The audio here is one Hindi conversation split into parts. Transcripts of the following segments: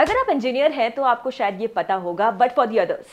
अगर आप इंजीनियर हैं तो आपको शायद ये पता होगा but for the others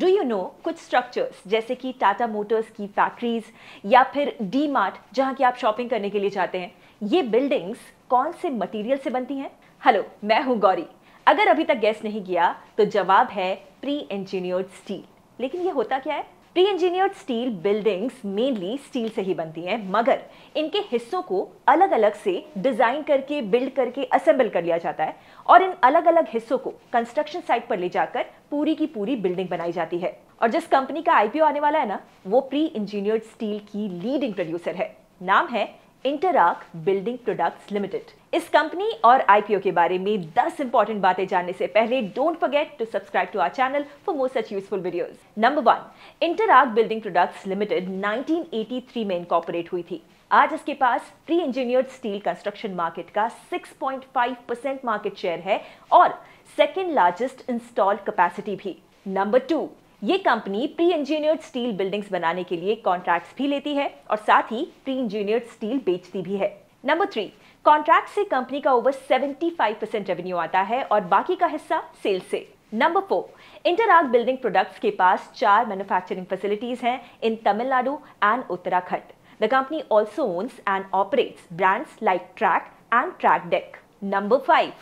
do you know कुछ स्ट्रक्चर्स जैसे कि टाटा मोटर्स की फैक्ट्रीज या फिर डी मार्ट जहाँ की आप शॉपिंग करने के लिए जाते हैं ये बिल्डिंग्स कौन से मटेरियल से बनती हैं हेलो मैं हूँ गौरी अगर अभी तक गैस नहीं किया तो जवाब है प्री इंजीनियर्ड स्टील लेकिन ये होता क्या है pre engineered steel buildings mainly steel से ही बनती हैं मगर इनके हिस्सों को अलग अलग से डिज़ाइन करके बिल्ड करके असेंबल कर लिया जाता है और इन अलग अलग हिस्सों को कंस्ट्रक्शन साइट पर ले जाकर पूरी की पूरी बिल्डिंग बनाई जाती है और जिस कंपनी का आईपीओ आने वाला है ना वो प्री इंजीनियर्ड स्टील की लीडिंग प्रोड्यूसर है नाम है इंटरआर्क बिल्डिंग प्रोडक्ट्स लिमिटेड इस कंपनी और आईपीओ के बारे में 10 इंपॉर्टेंट बातें जानने से पहले don't forget to subscribe to our channel for more such useful videos number one Interarch building products limited 1983 में इनकॉर्पोरेट हुई थी आज इसके पास pre engineered steel construction market का 6.5 परसेंट मार्केट शेयर है और सेकेंड लार्जेस्ट इंस्टॉल कैपेसिटी भी नंबर टू ये company pre engineered steel buildings बनाने के लिए कॉन्ट्रैक्ट्स भी लेती है और साथ ही प्री इंजीनियर्ड स्टील बेचती भी है नंबर थ्री कॉन्ट्रैक्ट से कंपनी का ओवर 75 परसेंट रेवेन्यू आता है और बाकी का हिस्सा सेल से number four Interarch building products के पास चार मैन्युफैक्चरिंग फैसिलिटीज हैं in Tamil Nadu and Uttarakhand the company also owns and operates brands like track and track deck number five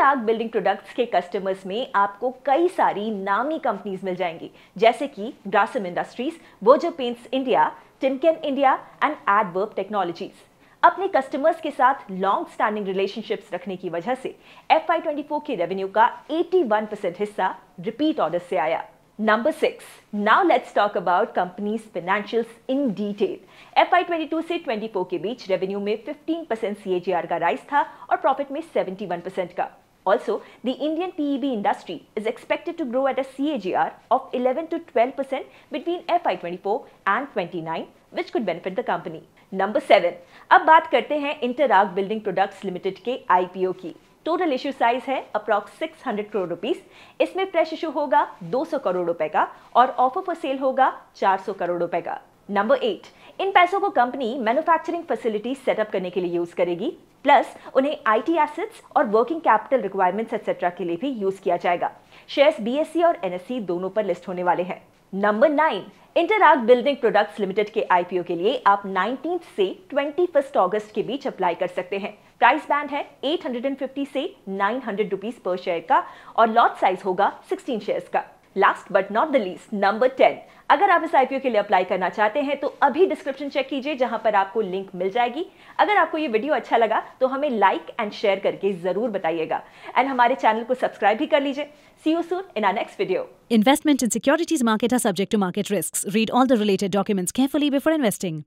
आग बिल्डिंग प्रोडक्ट्स के कस्टमर्स में आपको कई सारी नामी कंपनीज मिल जाएंगी जैसे कि ग्रासम इंडस्ट्रीज वोजो paints India Timken India and Adverb technologies अपने कस्टमर्स के साथ लॉन्ग स्टैंडिंग रिलेशनशिप्स रखने की वजह से एफ आई के रेवेन्यू का 81 परसेंट हिस्सा रिपीट ऑर्डर से आया Number six, now let's talk about company's financials in detail. F 22 से 24 के बीच रेवेन्यू में 15 परसेंट सी का राइज था और प्रॉफिट में 71 परसेंट का Also, the Indian PEB industry is expected to grow at a CAGR of 11 to 12 percent between FI24 and 29, which could benefit the company. Number 7. अब बात करते हैं इंटरआग बिल्डिंग प्रोडक्ट्स लिमिटेड के आईपीओ की टोटल इश्यू साइज है अप्रॉक्स 600 करोड़ रुपीस इसमें फ्रेश इशू होगा 200 करोड़ रुपए का और ऑफर फॉर सेल होगा 400 करोड़ रुपए का नंबर एट इन पैसों को कंपनी मैन्युफैक्चरिंग फैसिलिटी सेटअप करने के लिए यूज करेगी प्लस उन्हें आईटी एसेट्स और वर्किंग कैपिटल रिक्वायरमेंट्स एक्सेट्रा के लिए भी यूज किया जाएगा शेयर्स बीएससी e और एनएससी e दोनों पर लिस्ट होने वाले हैं number nine Interarch building products limited के आईपीओ के लिए आप 19 से 21 अगस्त के बीच अप्लाई कर सकते हैं प्राइस बैंड है 850 से 900 रुपीस पर शेयर का और लॉट साइज होगा 16 शेयर्स का last but not the least number ten अगर आप इस आईपीओ के लिए अप्लाई करना चाहते हैं तो अभी डिस्क्रिप्शन चेक कीजिए जहां पर आपको लिंक मिल जाएगी अगर आपको ये वीडियो अच्छा लगा तो हमें लाइक एंड शेयर करके जरूर बताइएगा एंड हमारे चैनल को सब्सक्राइब भी कर लीजिए see you soon in our next video investment in securities market are subject to market risk read all the related documents carefully before investing